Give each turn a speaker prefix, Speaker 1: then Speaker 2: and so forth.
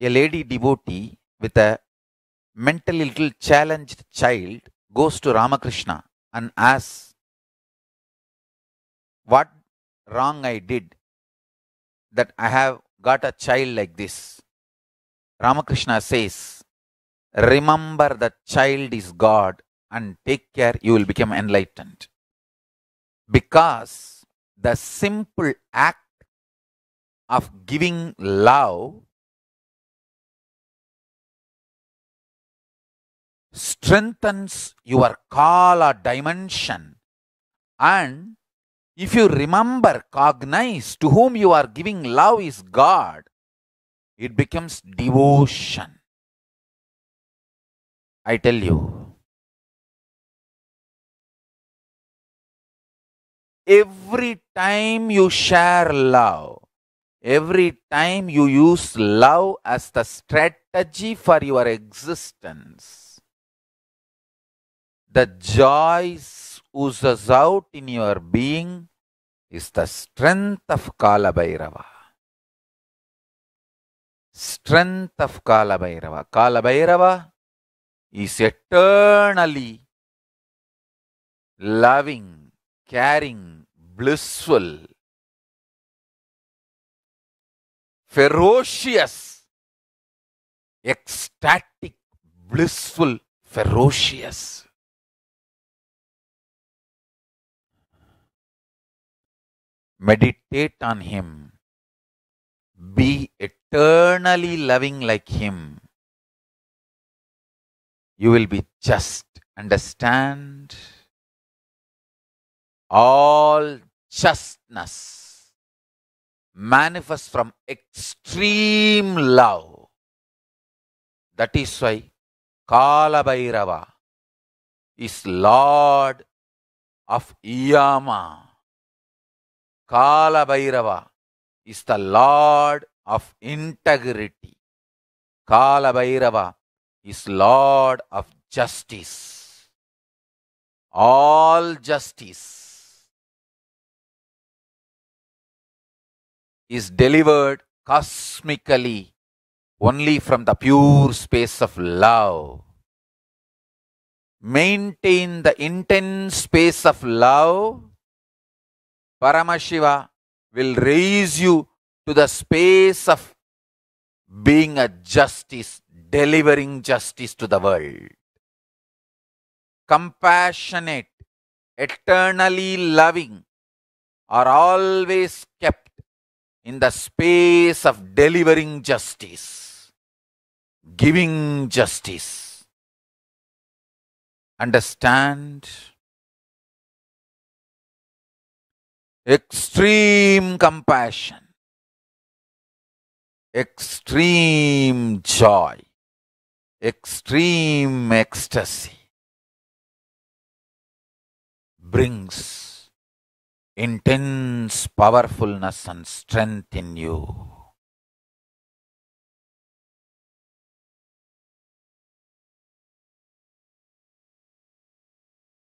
Speaker 1: a lady devotee with a mentally little challenged child goes to Ramakrishna and asks,
Speaker 2: What wrong I did that I have got a child like this? Ramakrishna says,
Speaker 1: Remember the child is God and take care, you will become enlightened.
Speaker 2: Because the simple act of giving love strengthens your kala dimension.
Speaker 1: And if you remember, cognize to whom you are giving
Speaker 2: love is God, it becomes devotion. I tell you, every time you share love,
Speaker 1: every time you use love as the strategy for your existence, the joy oozes out in your being is the strength of Kalabhairava.
Speaker 2: Strength of Kalabhairava. Kalabhairava is eternally loving, caring, blissful, ferocious, ecstatic, blissful, ferocious. meditate on Him, be eternally loving like Him, you will be just. Understand all justness manifests
Speaker 1: from extreme love. That is why Kalabhairava is Lord of Yama. Kala Bhairava is the Lord of integrity. Kala Bhairava
Speaker 2: is Lord of justice. All justice is delivered cosmically only from the pure space of
Speaker 1: love. Maintain the intense space of love Paramashiva will raise you to the space of being a justice, delivering justice to the world. Compassionate, eternally loving are always kept in the space of delivering justice, giving
Speaker 2: justice. Understand? extreme compassion, extreme joy, extreme ecstasy brings intense powerfulness and strength in you.